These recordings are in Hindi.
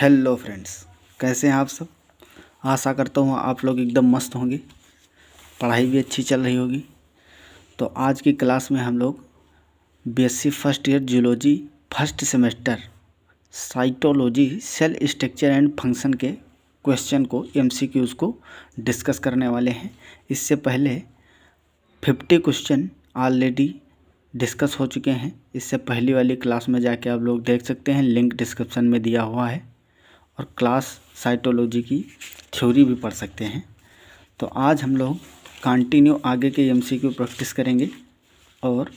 हेलो फ्रेंड्स कैसे हैं आप सब आशा करता हूँ आप लोग एकदम मस्त होंगे पढ़ाई भी अच्छी चल रही होगी तो आज की क्लास में हम लोग BSc first year zoology first semester cytology cell structure and function के क्वेश्चन को एमसीक्यूज़ को डिस्कस करने वाले हैं इससे पहले फिफ्टी क्वेश्चन ऑलरेडी डिस्कस हो चुके हैं इससे पहली वाली क्लास में जाके आप लोग देख सकते हैं लिंक डिस्क्रिप्शन में दिया हुआ है और क्लास साइटोलॉजी की थ्योरी भी पढ़ सकते हैं तो आज हम लोग कंटिन्यू आगे के एम सी प्रैक्टिस करेंगे और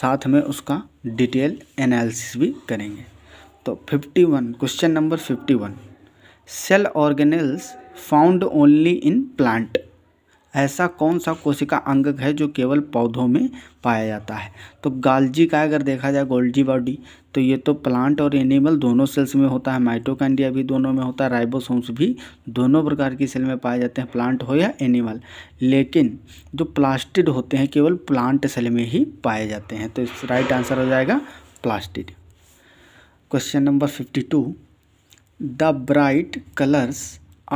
साथ में उसका डिटेल एनालिसिस भी करेंगे तो 51 question number 51 cell organelles found only in plant ऐसा कौन सा कोशिका अंग है जो केवल पौधों में पाया जाता है तो गालजी का अगर देखा जाए गोल्जी बॉडी तो ये तो प्लांट और एनिमल दोनों सेल्स में होता है माइटोकांडिया भी दोनों में होता है राइबोसोम्स भी दोनों प्रकार की सेल में पाए जाते हैं प्लांट हो या एनिमल लेकिन जो प्लास्टिड होते हैं केवल प्लांट सेल में ही पाए जाते हैं तो इस राइट आंसर हो जाएगा plastid question number fifty two the bright colours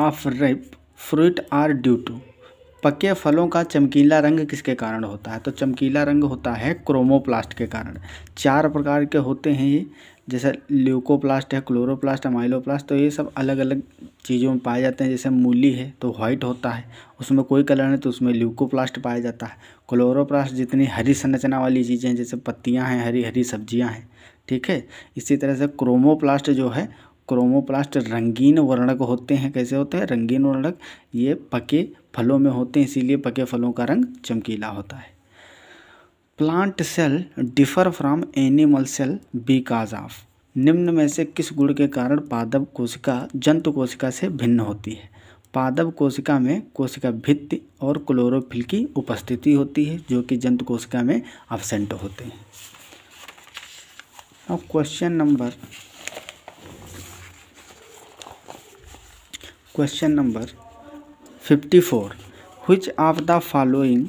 of ripe fruit are due to पके फलों का चमकीला रंग किसके कारण होता है तो चमकीला रंग होता है क्रोमोप्लास्ट के कारण चार प्रकार के होते हैं ये जैसे ल्यूकोप्लास्ट है क्लोरोप्लास्ट अमाइलोप्लास्ट तो ये सब अलग अलग चीज़ों में पाए जाते हैं जैसे मूली है तो व्हाइट होता है उसमें कोई कलर नहीं तो उसमें ल्यूकोप्लास्ट पाया जाता है क्लोरोप्लास्ट जितनी हरी संरचना वाली चीज़ें हैं जैसे पत्तियाँ हैं हरी हरी सब्जियाँ हैं ठीक है इसी तरह से क्रोमोप्लास्ट जो है क्रोमोप्लास्ट रंगीन वर्णक होते हैं कैसे होते हैं रंगीन वर्णक ये पके फलों में होते हैं इसीलिए पके फलों का रंग चमकीला होता है plant cell differ from animal cell because of निम्न में से किस गुण के कारण पादप कोशिका जंतु कोशिका से भिन्न होती है पादप कोशिका में कोशिका भित्ति और क्लोरोफिल की उपस्थिति होती है जो कि जंतु कोशिका में एबसेंट होते हैं अब question number question number fifty four which of the following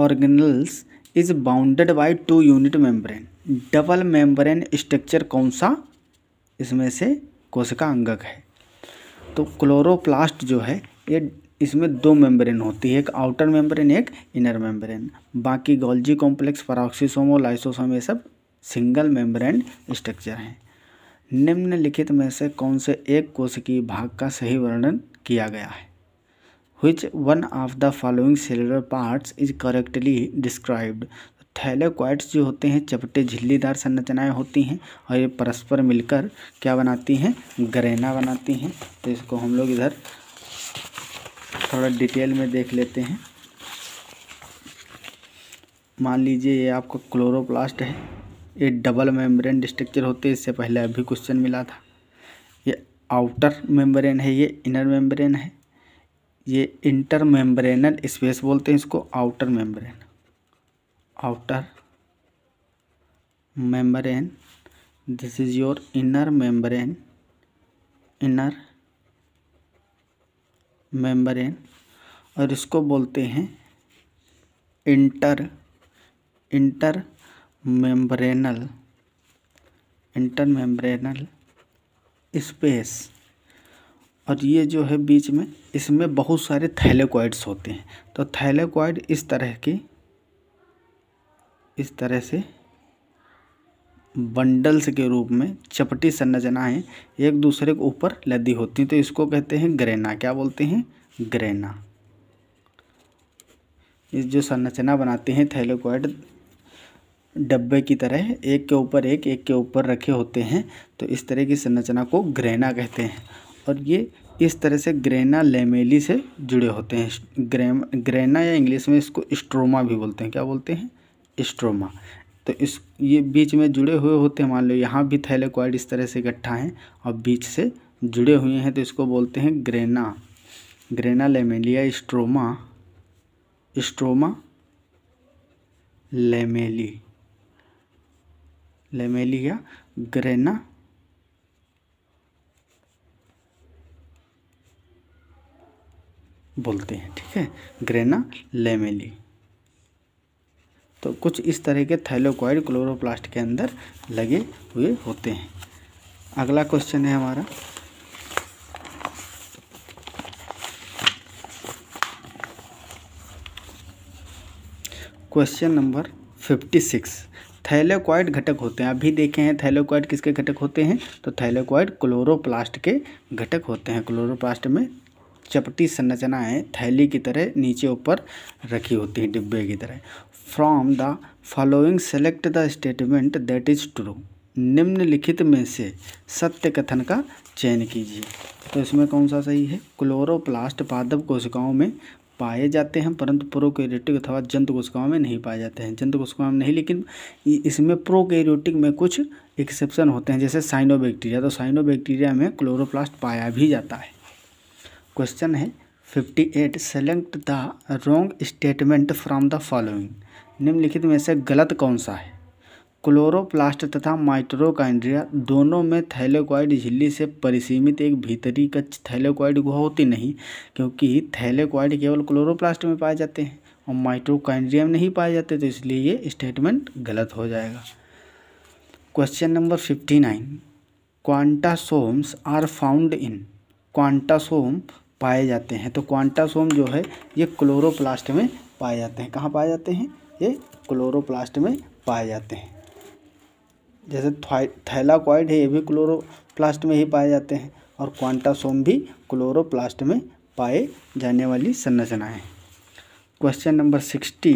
organelles is bounded by two unit membrane double membrane structure कौन सा इसमें से कोशिका अंगक है तो क्लोरोप्लास्ट जो है ये इसमें दो मेम्ब्रेन होती है एक आउटर मेम्ब्रेन एक इनर मेम्ब्रेन बाकी गोल्जी कॉम्प्लेक्स पराक्सीसोमो लाइसोसोम ये सब सिंगल मेम्ब्रेन स्ट्रक्चर हैं निम्नलिखित में से कौन से एक की भाग का सही वर्णन किया गया है which one of the following cellular parts is correctly described thylakoids जो होते हैं चपटे झिल्लीदार संरचनाएं होती हैं और ये परस्पर मिलकर क्या बनाती हैं ग्रेना बनाती हैं तो इसको हम लोग इधर थोड़ा डिटेल में देख लेते हैं मान लीजिए ये आपका क्लोरोप्लास्ट है ये डबल मेम्ब्रेन स्ट्रक्चर होते हैं इससे पहले अभी क्वेश्चन मिला था ये आउटर मेम्ब्रेन है ये इनर मेम्ब्रेन है ये इंटर मेम्ब्रेनल स्पेस बोलते हैं इसको outer membrane outer membrane this is your inner membrane inner membrane और इसको बोलते हैं inter inter membranal intermembranal space और ये जो है बीच में इसमें बहुत सारे थैलेकॉइड्स होते हैं तो थैलेकॉइड इस तरह की इस तरह से बंडल्स के रूप में चपटी संरचनाएँ एक दूसरे के ऊपर लदी होती हैं तो इसको कहते हैं ग्रेना क्या बोलते हैं ग्रेना इस जो संरचना बनाते हैं थैलेकॉइड डब्बे की तरह एक के ऊपर एक एक के ऊपर रखे होते हैं तो इस तरह की संरचना को ग्रहणा कहते हैं और ये इस तरह से ग्रेना लेमेली से जुड़े होते हैं ग्रेम ग्रेना या इंग्लिश में इसको स्ट्रोमा भी बोलते हैं क्या बोलते हैं स्ट्रोमा तो इस ये बीच में जुड़े हुए होते हैं मान लो यहाँ भी थैलेक्वाइड इस तरह से इकट्ठा हैं और बीच से जुड़े हुए हैं तो इसको बोलते हैं grana grana lamellae stroma stroma lamellae lamellae grana बोलते हैं ठीक है ग्रेना लेमेली तो कुछ इस तरह के थैलोकॉइड क्लोरोप्लास्ट के अंदर लगे हुए होते हैं अगला क्वेश्चन है हमारा question number fifty six thylakoid घटक होते हैं अभी देखे हैं थैलोक्वाइड किसके घटक होते हैं तो थैलेक्वाइड क्लोरोप्लास्ट के घटक होते हैं क्लोरोप्लास्ट में चपटी संरचनाएँ थैली की तरह नीचे ऊपर रखी होती हैं डिब्बे की तरह from the following select the statement that is true निम्नलिखित में से सत्य कथन का चयन कीजिए तो इसमें कौन सा सही है क्लोरोप्लास्ट पादप कोशिकाओं में पाए जाते हैं परंतु प्रोकैरियोटिक अथवा जंतु कोशिकाओं में नहीं पाए जाते हैं जंतु कोशिकाओं में नहीं लेकिन इसमें प्रोकैरियोटिक में कुछ एक्सेप्शन होते हैं जैसे साइनोबैक्टीरिया तो साइनोबैक्टीरिया में क्लोरोप्लास्ट पाया भी जाता है क्वेश्चन है fifty eight select the wrong statement from the following निम्नलिखित में से गलत कौन सा है क्लोरोप्लास्ट तथा माइट्रोकाइंड्रिया दोनों में थैलेक्वाइड झिल्ली से परिसीमित एक भीतरी कच्छ थैलेक्वाइड गुहा होती नहीं क्योंकि थैलेक्वाइड केवल क्लोरोप्लास्ट में पाए जाते हैं और माइट्रोकाइंड्रिया में नहीं पाए जाते तो इसलिए ये स्टेटमेंट गलत हो जाएगा question number fifty nine quantasomes are found in quantasome पाए जाते हैं तो क्वांटासोम जो है ये क्लोरोप्लास्ट में पाए जाते हैं कहाँ पाए जाते हैं ये क्लोरोप्लास्ट में पाए जाते हैं जैसे थैलाकॉइड है ये भी क्लोरोप्लास्ट में ही पाए जाते हैं और क्वांटासोम भी क्लोरोप्लास्ट में पाए जाने वाली संरचनाएं question number sixty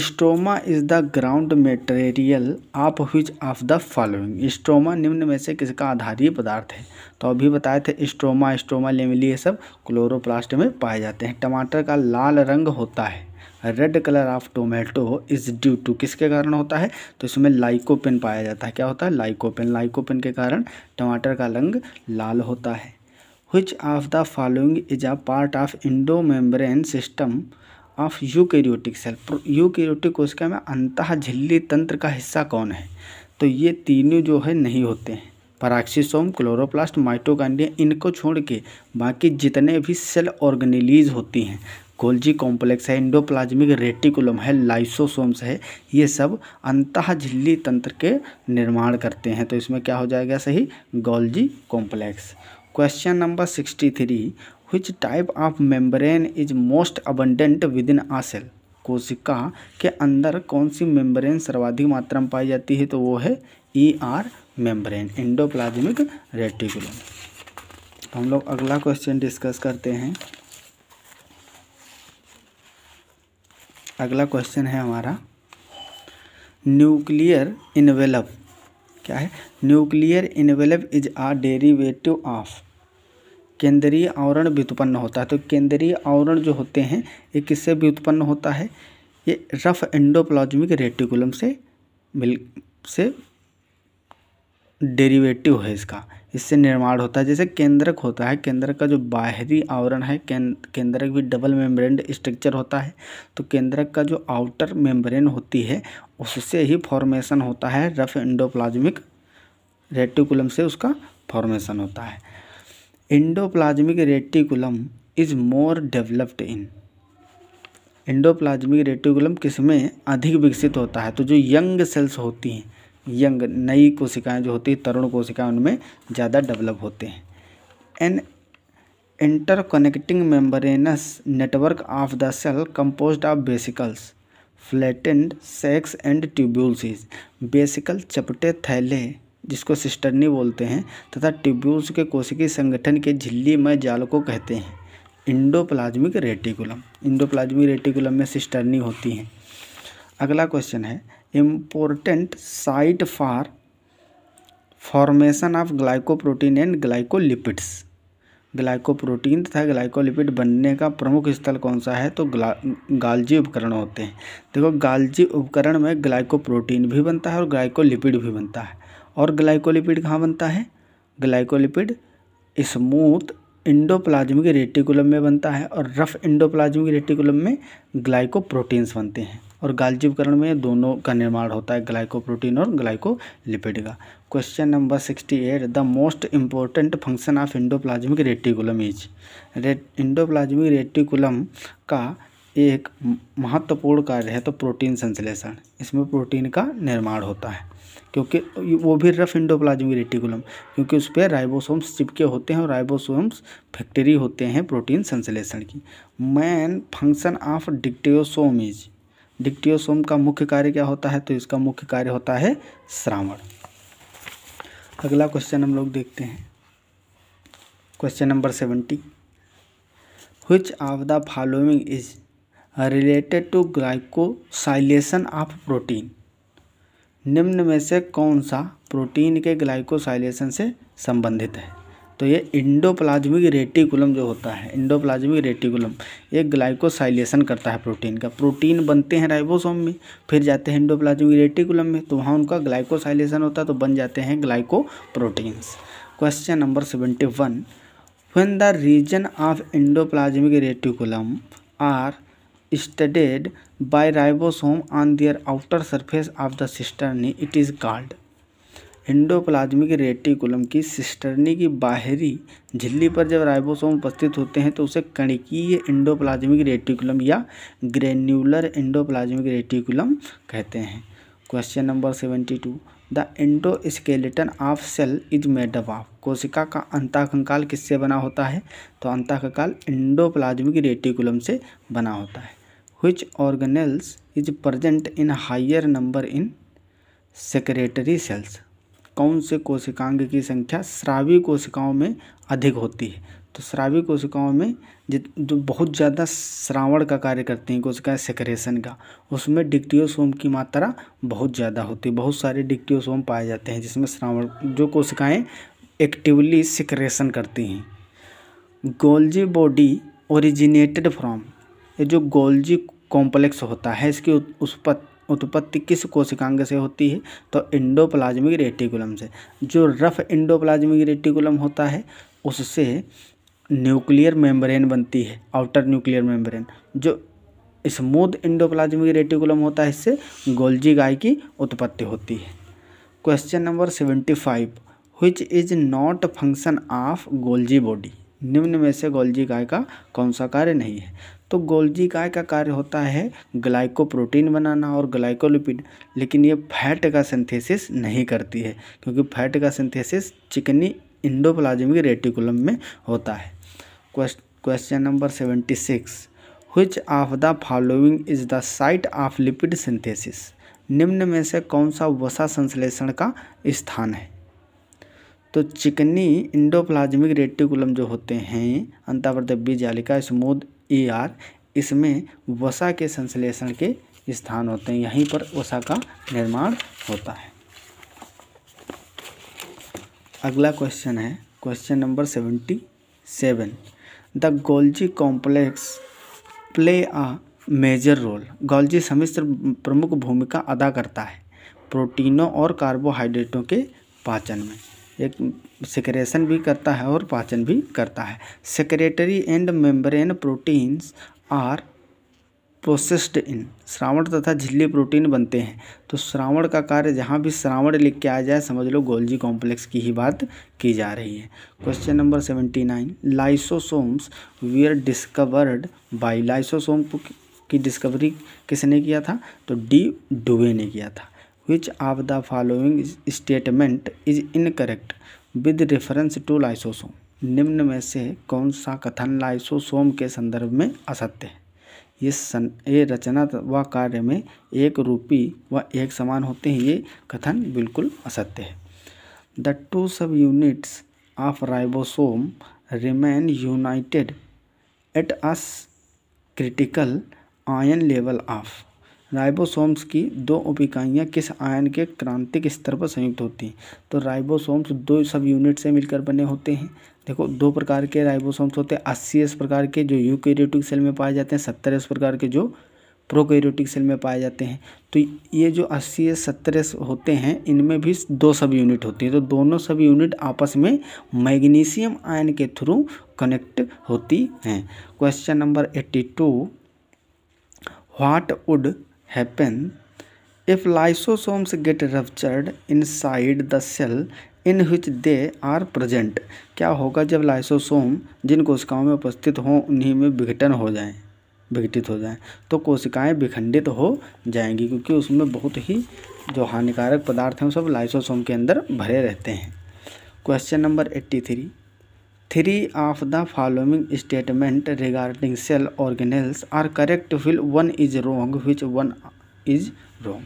stroma is the ground material of which of the following stroma निम्न में से किसका आधारीय पदार्थ है तो अभी बताए थे स्ट्रोमा स्ट्रोमा लेमिली ये सब क्लोरोप्लास्ट में पाए जाते हैं टमाटर का लाल रंग होता है red colour of tomato is due to किसके कारण होता है तो इसमें लाइकोपिन पाया जाता है क्या होता है लाइकोपिन लाइकोपिन के कारण टमाटर का रंग लाल होता है of the following is a part of endo membrane system of eukaryotic cell eukaryotic कोशिका में अंत झिल्ली तंत्र का हिस्सा कौन है तो ये तीनों जो है नहीं होते हैं पराक्सीसोम क्लोरोप्लास्ट माइटोकांडिया इनको छोड़ के बाकी जितने भी सेल ऑर्गेनिलीज होती हैं गोल्जी कॉम्प्लेक्स है इंडोप्लाज्मिक रेटिकुलम है लाइसोसोम्स है ये सब अंतः झिल्ली तंत्र के निर्माण करते हैं तो इसमें क्या हो जाएगा सही Golgi complex question number sixty three which type of membrane is most abundant within a cell कोशिका के अंदर कौन सी मेम्ब्रेन सर्वाधिक मात्रा में पाई जाती है तो वो है E R membrane endoplasmic reticulum हम लोग अगला क्वेश्चन डिस्कस करते हैं अगला क्वेश्चन है हमारा न्यूक्लियर इन्वेलप क्या है nuclear envelope is a derivative of केंद्रीय आवरण व्युत्पन्न होता है तो केंद्रीय आवरण जो होते हैं ये किससे व्युत्पन्न होता है ये रफ एंडोप्लाज्मिक रेटिकुलम से मिल से डेरिवेटिव है इसका इससे निर्माण होता है जैसे केंद्रक होता है केंद्रक का जो बाहरी आवरण है केंद्रक भी डबल मेम्ब्रेन स्ट्रक्चर होता है तो केंद्रक का जो आउटर मेम्ब्रेन होती है उससे ही फॉर्मेशन होता है रफ इंडोप्लाज्मिक रेटिकुलम से उसका फॉर्मेशन होता है endoplasmic reticulum is more developed in endoplasmic reticulum किसमें अधिक विकसित होता है तो जो यंग सेल्स होती हैं यंग नई कोशिकाएं जो होती है तरुण कोशिकाएं उनमें ज़्यादा डेवलप होते हैं an interconnecting membranous network of the cell compose of vesicles flattened sacs and tubules vesicle चपटे थैले जिसको सिस्टरनी बोलते हैं तथा ट्यूब्यूल्स के कोशिकी संगठन के झिल्ली में जाल को कहते हैं इंडोप्लाज्मिक रेटिकुलम इंडोप्लाज्मिक रेटिकुलम में सिस्टरनी होती हैं अगला क्वेश्चन है important site for formation of glycoprotein and glycolipids glycoprotein तथा ग्लाइकोलिपिड बनने का प्रमुख स्थल कौन सा है तो ग्ला गालजी उपकरण होते हैं देखो गालजी उपकरण में ग्लाइकोप्रोटीन भी बनता है और ग्लाइकोलिपिड भी बनता है और ग्लाइकोलिपिड कहाँ बनता है ग्लाइकोलिपिड स्मूथ इंडोप्लाज्मिक रेटिकुलम में बनता है और रफ इंडोप्लाज्मिक रेटिकुलम में ग्लाइकोप्रोटीन्स बनते हैं और गालजीवकरण में दोनों का निर्माण होता है ग्लाइकोप्रोटीन और ग्लाइकोलिपिड का question number sixty eight the most important function of endoplasmic reticulum is रेट इंडोप्लाज्मिक रेटिकुलम का एक महत्वपूर्ण कार्य है तो प्रोटीन संश्लेषण इसमें प्रोटीन का निर्माण होता है क्योंकि वो भी रफ इंडोप्लाज्मिक रेटिकुलम क्योंकि उस पर राइबोसोम्स चिपके होते हैं और राइबोसोम्स फैक्ट्री होते हैं प्रोटीन संश्लेषण की main function of dictyosome is dictyosome का मुख्य कार्य क्या होता है तो इसका मुख्य कार्य होता है श्रावण अगला क्वेश्चन हम लोग देखते हैं question number seventy which of the following is related to glycosylation of protein निम्न में से कौन सा प्रोटीन के ग्लाइकोसाइलेशन से संबंधित है तो ये इंडोप्लाज्मिक रेटिकुलम जो होता है इंडोप्लाज्मिक रेटिकुलम ये ग्लाइकोसाइलेशन करता है प्रोटीन का प्रोटीन बनते हैं राइबोसोम में फिर जाते हैं इंडोप्लाज्मिक रेटिकुलम में तो वहाँ उनका ग्लाइकोसाइलेशन होता है तो बन जाते हैं glycoproteins question number seventy one the region of endoplasmic reticulum are studded by ribosome on their outer surface of the cisternae it is called endoplasmic reticulum की सिस्टर्नी की बाहरी झिल्ली पर जब राइबोसोम उपस्थित होते हैं तो उसे कणिकीय एंडोप्लाज्मिक रेटिकुलम या ग्रेन्यूलर एंडोप्लाज्मिक रेटिकुलम कहते हैं question number seventy two the endoskeleton of cell is made up of कोशिका का अंताकंकाल किससे बना होता है तो अंताकंकाल इंडोप्लाज्मिक रेटिकुलम से बना होता है which organelles is present in higher number in secretory cells कौन से कोशिकांग की संख्या श्रावी कोशिकाओं में अधिक होती है तो श्रावी कोशिकाओं में जित जो बहुत ज़्यादा श्रावण का कार्य करती हैं कोशिकाएं सेक्रेशन का उसमें डिक्टियोसोम की मात्रा बहुत ज़्यादा होती है बहुत सारे डिक्टियोसोम पाए जाते हैं जिसमें श्रावण जो कोशिकाएं एक्टिवली सिक्रेशन करती हैं गोल्जी बॉडी ओरिजिनेटेड फ्रॉम ये जो गोल्जी कॉम्प्लेक्स होता है इसकी उत्पत्ति उत्पत्ति किस कोशिकांग से होती है तो इंडोप्लाज्मिक रेटिकुलम से जो रफ इंडोप्लाज्मिक रेटिकुलम होता है उससे न्यूक्लियर मेम्ब्रेन बनती है आउटर न्यूक्लियर मेम्ब्रेन जो स्मूथ इंडोप्लाज्मिक रेटिकुलम होता है इससे गोल्जी गाय की उत्पत्ति होती है question number seventy five which is not function of Golgi body निम्न में से गोल्जी गाय का कौन सा कार्य नहीं है तो गोल्जी गाय का कार्य होता है ग्लाइकोप्रोटीन बनाना और ग्लाइकोलिपिड लेकिन ये फैट का सिंथेसिस नहीं करती है क्योंकि फैट का सिंथेसिस चिकनी इंडोप्लाजमिक रेटिकुलम में होता है question number seventy six which of the following is the site of lipid synthesis निम्न में से कौन सा वसा संश्लेषण का स्थान है तो चिकनी इंडोप्लाज्मिक रेटिकुलम जो होते हैं अंतावर्त बीजालिका स्मूद ए e आर इसमें वसा के संश्लेषण के स्थान होते हैं यहीं पर वसा का निर्माण होता है अगला क्वेश्चन है question number seventy seven the Golgi complex play a major role Golgi समिश्र प्रमुख भूमिका अदा करता है प्रोटीनों और कार्बोहाइड्रेटों के पाचन में एक सिक्रेशन भी करता है और पाचन भी करता है secretory and membrane proteins are processed in श्रावण तथा झिल्ली प्रोटीन बनते हैं तो श्रावण का कार्य जहाँ भी श्रावण लिख के आ जाए समझ लो गोल्जी कॉम्प्लेक्स की ही बात की जा रही है question number seventy nine lysosomes are discovered by lysosome की डिस्कवरी किसने किया था तो डी डुबे ने किया था which the following statement is incorrect with reference to lysosome निम्न में से कौन सा कथन लाइसोसोम के संदर्भ में असत्य है ये सन ये रचना व कार्य में एक रूपी व एक समान होते हैं ये कथन बिल्कुल असत्य है the two subunits of ribosome remain united at a critical ion level of ribosomes की दो उप किस आयन के क्रांतिक स्तर पर संयुक्त होती हैं तो राइबोसोम्स दो सब यूनिट से मिलकर बने होते हैं देखो दो प्रकार के राइबोसोम्स होते हैं अस्सी एस प्रकार के जो यूकेरियोटिक सेल में पाए जाते हैं सत्तर एस प्रकार के जो प्रोकैरियोटिक सेल में पाए जाते हैं तो ये जो अस्सी एस सत्तर एस होते हैं इनमें भी दो सब यूनिट होती है तो दोनों सब यूनिट आपस में मैग्नीशियम आयन के थ्रू कनेक्ट होती हैं question number eighty two what would happen if lysosomes get ruptured inside the cell in which they are present क्या होगा जब लाइसोसोम जिन कोशिकाओं में उपस्थित हों उन्हीं में विघटन हो जाएं विघटित हो जाएं तो कोशिकाएं विखंडित हो जाएंगी क्योंकि उसमें बहुत ही जो हानिकारक पदार्थ हैं वो सब लाइसोसोम के अंदर भरे रहते हैं question number eighty three three of the following statement regarding cell organelles are correct fill one is wrong which one is wrong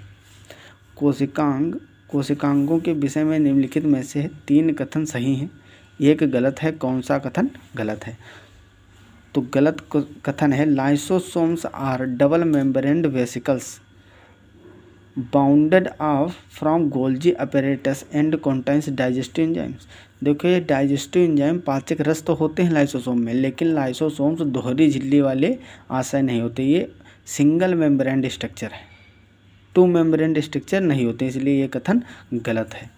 कोशिकांग कोशिकांगों के विषय में निम्नलिखित में से तीन कथन सही हैं एक गलत है कौन सा कथन गलत है तो गलत कथन है lysosomes are double membraned vesicles bounded off from Golgi apparatus and contains digestive enzymes देखो ये डाइजेस्टिव इंजाइम पाचक रस तो होते हैं लाइसोसोम में लेकिन लाइसोसोम्स दोहरी झिल्ली वाले आशय नहीं होते ये सिंगल मेम्ब्रेंड स्ट्रक्चर है टू मेम्ब्रेंड स्ट्रक्चर नहीं होते इसलिए ये कथन गलत है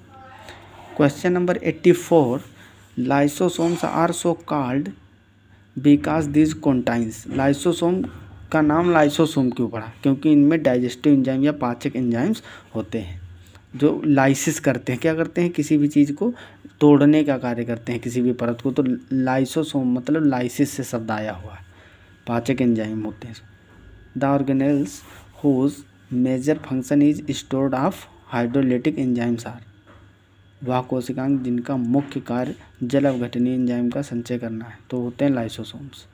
question number eighty four lysosomes are so called because this contains lysosome का नाम लाइसोसोम क्यों पड़ा क्योंकि इनमें डाइजेस्टिव इंजाइम या पाचक इंजाइम्स होते हैं जो लाइसिस करते हैं क्या करते हैं किसी भी चीज़ को तोड़ने का कार्य करते हैं किसी भी परत को तो लाइसोसोम मतलब लाइसिस से शब्द आया हुआ है पाचक एंजाइम होते हैं the organelles whose major function is stored of hydrolytic enzymes are वह कोशिकांग जिनका मुख्य कार्य जल अवघटनीय एंजाइम का संचय करना है तो होते हैं lysosomes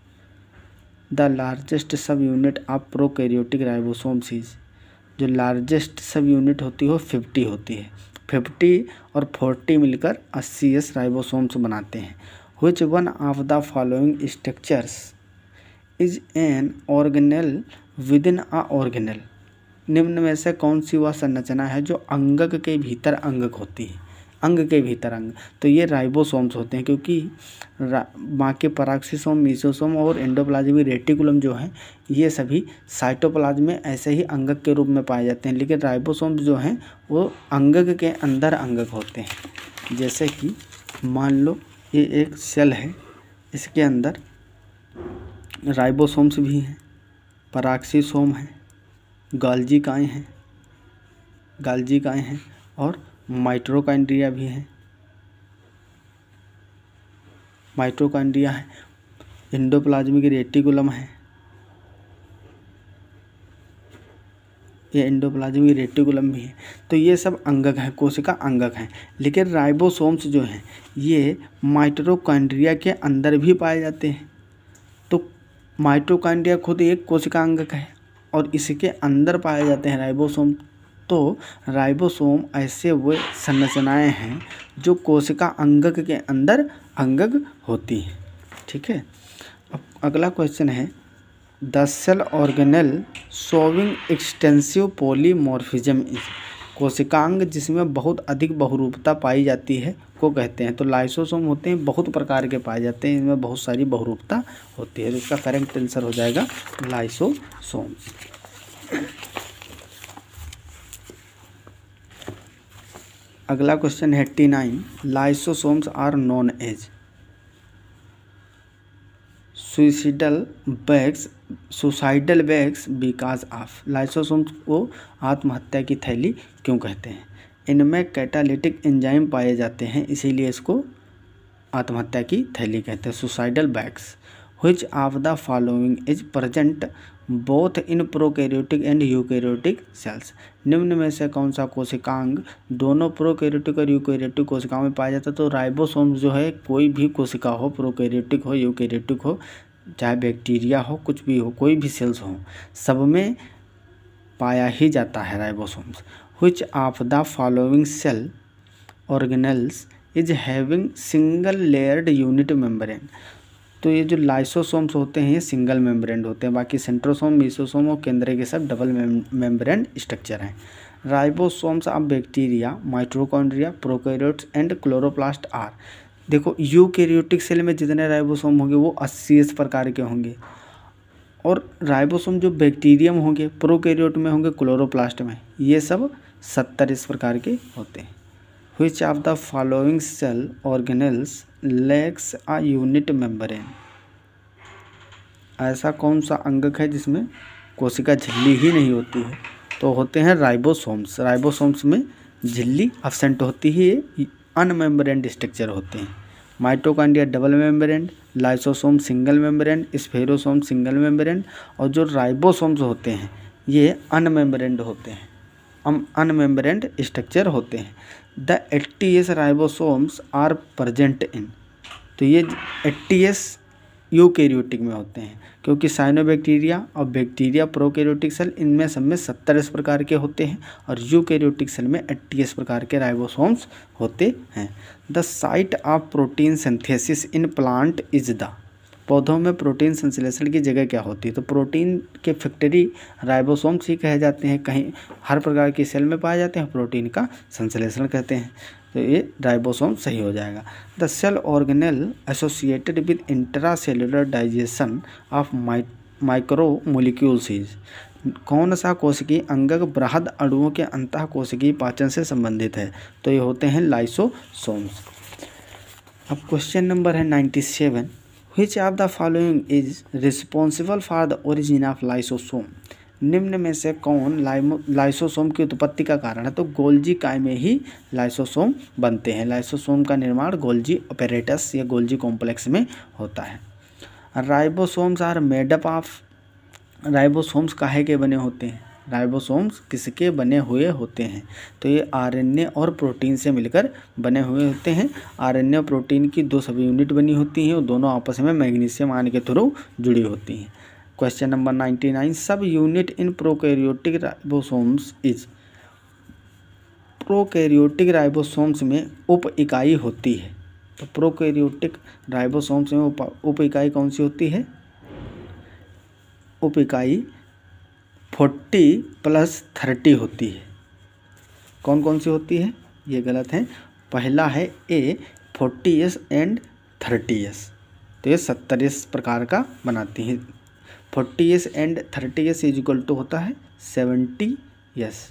the largest subunit of prokaryotic ribosomes is जो लार्जेस्ट सब यूनिट होती है वो फिफ्टी होती है फिफ्टी और फोर्टी मिलकर अस्सी एस राइबोसोम्स बनाते हैं which one of the following structures is an organelle within a organelle निम्न में से कौन सी वह संरचना है जो अंगक के भीतर अंगक होती है अंग के भीतर अंग तो ये राइबोसोम्स होते हैं क्योंकि माँ के पराक्सीसोम मीसोसोम और एंडोप्लाज्मिक रेटिकुलम जो है ये सभी साइटोप्लाज्म में ऐसे ही अंगक के रूप में पाए जाते हैं लेकिन राइबोसोम्स जो हैं वो अंगक के अंदर अंगक होते हैं जैसे कि मान लो ये एक सेल है इसके अंदर राइबोसोम्स भी हैं पराक्सीसोम हैं गालजी काएँ हैं गालजी काएँ हैं और माइट्रोकाइंड्रिया भी हैं माइट्रोकांड्रिया है इंडोप्लाज्मिक रेटिकुलम है ये इंडोप्लाज्मिक रेटिकुलम भी है तो ये सब अंगक हैं कोशिका अंगक हैं लेकिन राइबोसोम्स जो हैं ये माइट्रोकाइंड्रिया के अंदर भी पाए जाते हैं तो माइट्रोकांड्रिया खुद एक कोशिका अंगक है और इसके अंदर पाए जाते हैं राइबोसोम तो राइबोसोम ऐसे वे संरचनाएं हैं जो कोशिका अंगक के अंदर अंगक होती हैं ठीक है अब अगला क्वेश्चन है the cell organelle showing extensive polymorphism is कोशिकांग जिसमें बहुत अधिक बहुरूपता पाई जाती है को कहते हैं तो लाइसोसोम होते हैं बहुत प्रकार के पाए जाते हैं इनमें बहुत सारी बहुरूपता होती है तो इसका करेक्ट आंसर हो जाएगा लाइसोसोम अगला क्वेश्चन है eighty nine lysosomes are known as suicidal bags suicidal bags because of lysosomes को आत्महत्या की थैली क्यों कहते हैं इनमें कैटालिटिक एंजाइम पाए जाते हैं इसीलिए इसको आत्महत्या की थैली कहते हैं सुसाइडल बैग्स हुई of the following is present both in prokaryotic and eukaryotic cells निम्न में से कौन सा कोशिकांग दोनों प्रोकैरियोटिक और यूकैरियोटिक कोशिकाओं में पाया जाता है तो राइबोसोम जो है कोई भी कोशिका हो प्रोकैरियोटिक हो यूकैरियोटिक हो चाहे बैक्टीरिया हो कुछ भी हो कोई भी सेल्स हो सब में पाया ही जाता है ribosomes which of the following cell organelles is having single layered unit membrane तो ये जो लाइसोसोम्स होते हैं ये सिंगल मेम्ब्रेन होते हैं बाकी सेंट्रोसोम मीसोसोम और केंद्र के सब डबल मेम्ब्रेन स्ट्रक्चर हैं ribosomes of bacteria mitochondria prokaryotes and chloroplast are देखो यूकैरियोटिक सेल में जितने राइबोसोम होंगे वो अस्सी प्रकार के होंगे और राइबोसोम जो बैक्टीरियम होंगे प्रोकैरियोट में होंगे क्लोरोप्लास्ट में ये सब सत्तर इस प्रकार के होते हैं which of the following cell organelles lacks a unit membrane ऐसा कौन सा अंगक है जिसमें कोशिका झिल्ली ही नहीं होती है तो होते हैं राइबोसोम्स राइबोसोम्स में झिल्ली एबसेंट होती ही ये अनमेम्ब्रेंड स्ट्रक्चर होते हैं mitochondria double membrane lysosome single membrane spherosome single membrane और जो राइबोसोम्स होते हैं ये अनमेम्ब्रेंड होते हैं अनमेम्ब्रेंड स्ट्रक्चर होते हैं the eighty S ribosomes are present in तो ये एट्टी एस यूकेरियोटिक में होते हैं क्योंकि साइनोबैक्टीरिया और बैक्टीरिया प्रोकैरियोटिक सेल इनमें सब में सत्तर इस प्रकार के होते हैं और यूकेरियोटिक सेल में एट्टी प्रकार के राइबोसोम्स होते हैं the site of protein synthesis in plant is the पौधों में प्रोटीन संश्लेषण की जगह क्या होती है तो प्रोटीन के फैक्ट्री राइबोसोम्स ही कहे जाते हैं कहीं हर प्रकार की सेल में पाए जाते हैं प्रोटीन का संश्लेषण कहते हैं तो ये राइबोसोम सही हो जाएगा the cell organelle associated with intracellular digestion of ma micro molecules कौन सा कोशिकी अंगक बृहद अणुओं के अंतः कोशिकी पाचन से संबंधित है तो ये होते हैं लाइसोसोम्स अब क्वेश्चन नंबर है ninety seven which of the following is responsible for the origin of lysosome निम्न में से कौन लाइसोसोम की उत्पत्ति का कारण है तो गोल्जी काय में ही लाइसोसोम बनते हैं लाइसोसोम का निर्माण गोल्जी ऑपरेटस या गोल्जी कॉम्प्लेक्स में होता है ribosomes are made up of ribosomes काहे के बने होते हैं राइबोसोम्स किसके बने हुए होते हैं तो ये आरएनए और प्रोटीन से मिलकर बने हुए होते हैं आरएनए और प्रोटीन की दो सभी यूनिट बनी होती हैं और दोनों आपस में मैग्नीशियम आयन के थ्रू जुड़ी होती हैं question number ninety nine subunit in prokaryotic ribosomes is prokaryotic ribosomes में उप इकाई होती है तो प्रोकैरियोटिक राइबोसोम्स में उप इकाई कौन सी होती है उप इकाई फोर्टी प्लस थर्टी होती है कौन कौन सी होती है ये गलत है पहला है a forty S and thirty S तो ये सत्तर एस प्रकार का बनाती है forty S and thirty S is equal to होता है seventy S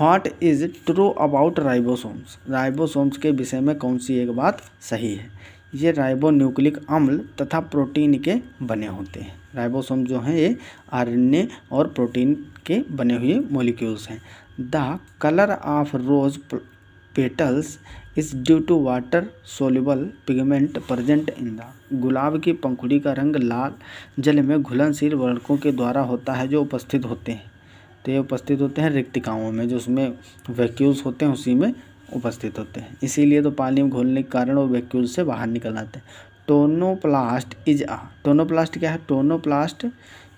what is true about ribosomes ribosomes के विषय में कौन सी एक बात सही है ये राइबोन्यूक्लिक अम्ल तथा प्रोटीन के बने होते हैं राइबोसोम जो हैं ये आरएनए और प्रोटीन के बने हुए मॉलिक्यूल्स हैं the colour of rose petals is due to water soluble pigment present in the गुलाब की पंखुड़ी का रंग लाल जल में घुलनशील वर्णकों के द्वारा होता है जो उपस्थित होते हैं तो ये उपस्थित होते हैं रिक्तिकाओं में जो उसमें वैक्यूल्स होते हैं उसी में उपस्थित होते हैं इसीलिए तो पानी में घुलने के कारण वो वैक्यूल से बाहर निकल आते हैं टोनोप्लास्ट इज आ टोनोप्लास्ट क्या है टोनोप्लास्ट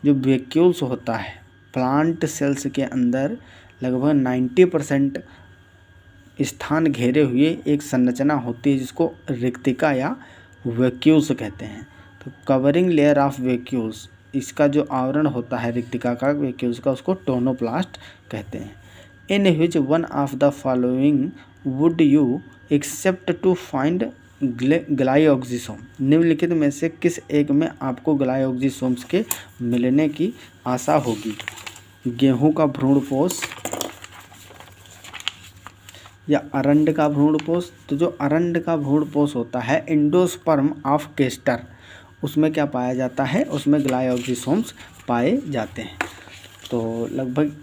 जो वैक्यूल्स होता है प्लांट सेल्स के अंदर लगभग नाइन्टी परसेंट स्थान घेरे हुए एक संरचना होती है जिसको रिक्तिका या वैक्यूल्स कहते हैं तो कवरिंग लेयर ऑफ वैक्यूल्स इसका जो आवरण होता है रिक्तिका का वैक्यूल्स का उसको टोनोप्लास्ट कहते हैं in which one of the following would you expect to find glyoxysome निम्नलिखित में से किस एक में आपको ग्लाइऑक्सिसोम्स के मिलने की आशा होगी गेहूं का भ्रूणपोष या अरंड का भ्रूणपोष तो जो अरंड का भ्रूणपोष होता है इंडोस्पर्म ऑफ केस्टर उसमें क्या पाया जाता है उसमें ग्लाइऑक्सिसोम्स पाए जाते हैं तो लगभग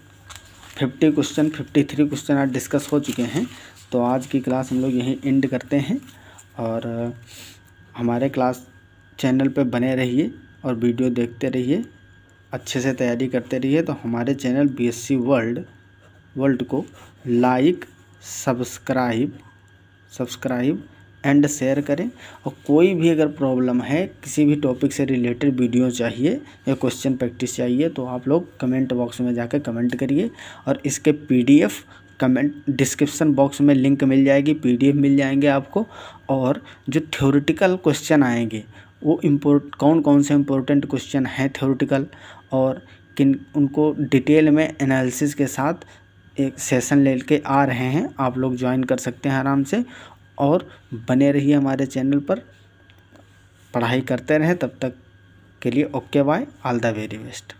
fifty question fifty three question आज डिस्कस हो चुके हैं तो आज की क्लास हम लोग यहीं एंड करते हैं और हमारे क्लास चैनल पे बने रहिए और वीडियो देखते रहिए अच्छे से तैयारी करते रहिए तो हमारे channel B S C world world को like subscribe subscribe and share करें और कोई भी अगर प्रॉब्लम है किसी भी टॉपिक से रिलेटेड वीडियो चाहिए या क्वेश्चन प्रैक्टिस चाहिए तो आप लोग कमेंट बॉक्स में जाकर कमेंट करिए और इसके पीडीएफ कमेंट डिस्क्रिप्शन बॉक्स में लिंक मिल जाएगी पीडीएफ मिल जाएंगे आपको और जो थ्योरिटिकल क्वेश्चन आएंगे वो इम्पोर्ट कौन कौन से इम्पोर्टेंट क्वेश्चन हैं थ्योरिटिकल और किन उनको डिटेल में एनालिसिस के साथ एक सेशन ले के आ रहे हैं आप लोग ज्वाइन कर सकते हैं आराम से और बने रहिए हमारे चैनल पर पढ़ाई करते रहें तब तक के लिए okay bye all the very best